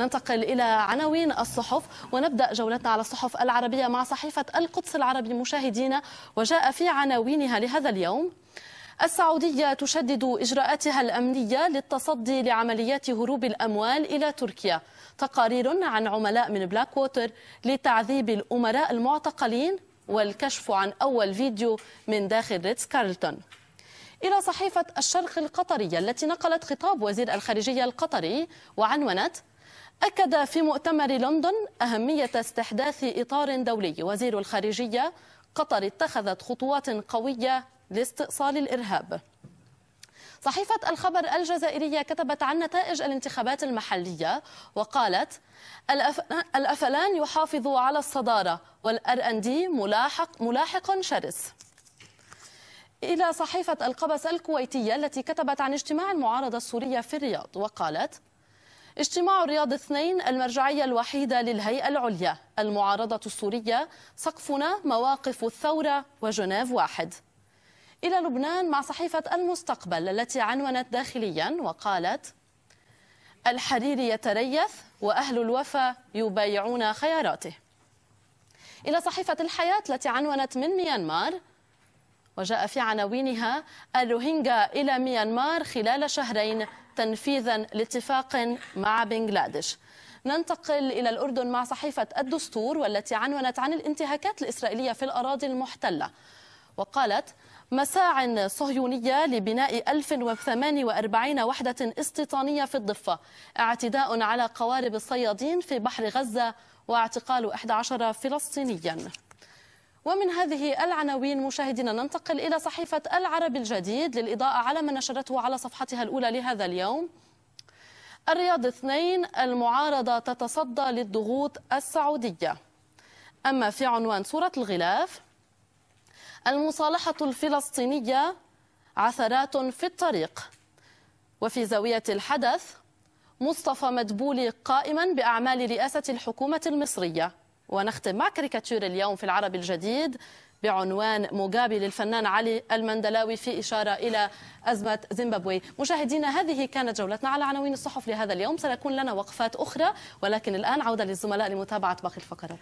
ننتقل إلى عناوين الصحف ونبدأ جولتنا على الصحف العربية مع صحيفة القدس العربي مشاهدينا وجاء في عناوينها لهذا اليوم السعودية تشدد إجراءاتها الأمنية للتصدي لعمليات هروب الأموال إلى تركيا تقارير عن عملاء من بلاك ووتر لتعذيب الأمراء المعتقلين والكشف عن أول فيديو من داخل ريتس كارلتون إلى صحيفة الشرق القطرية التي نقلت خطاب وزير الخارجية القطري وعنونت أكد في مؤتمر لندن أهمية استحداث إطار دولي وزير الخارجية قطر اتخذت خطوات قوية لاستئصال الإرهاب صحيفة الخبر الجزائرية كتبت عن نتائج الانتخابات المحلية وقالت الأفلان يحافظ على الصدارة والار ان دي ملاحق ملاحق شرس إلى صحيفة القبس الكويتية التي كتبت عن اجتماع المعارضة السورية في الرياض وقالت اجتماع الرياض اثنين المرجعية الوحيدة للهيئة العليا المعارضة السورية سقفنا مواقف الثورة وجنيف واحد إلى لبنان مع صحيفة المستقبل التي عنونت داخليا وقالت الحرير يتريث وأهل الوفا يبايعون خياراته إلى صحيفة الحياة التي عنونت من ميانمار وجاء في عناوينها الروهينجا إلى ميانمار خلال شهرين تنفيذا لاتفاق مع بنغلاديش ننتقل إلى الأردن مع صحيفة الدستور والتي عنونت عن الانتهاكات الإسرائيلية في الأراضي المحتلة وقالت مساع صهيونية لبناء 1048 وحدة استيطانية في الضفة اعتداء على قوارب الصيادين في بحر غزة واعتقال 11 فلسطينياً ومن هذه العناوين مشاهدينا ننتقل إلى صحيفة العرب الجديد للإضاءة على ما نشرته على صفحتها الأولى لهذا اليوم الرياض اثنين المعارضة تتصدى للضغوط السعودية أما في عنوان صورة الغلاف المصالحة الفلسطينية عثرات في الطريق وفي زاوية الحدث مصطفى مدبولي قائما بأعمال رئاسة الحكومة المصرية ونختم مع كاريكاتير اليوم في العرب الجديد بعنوان مقابل للفنان علي المندلاوي في إشارة إلى أزمة زيمبابوي مشاهدينا هذه كانت جولتنا على عناوين الصحف لهذا اليوم سنكون لنا وقفات أخرى ولكن الآن عودة للزملاء لمتابعة باقي الفقرات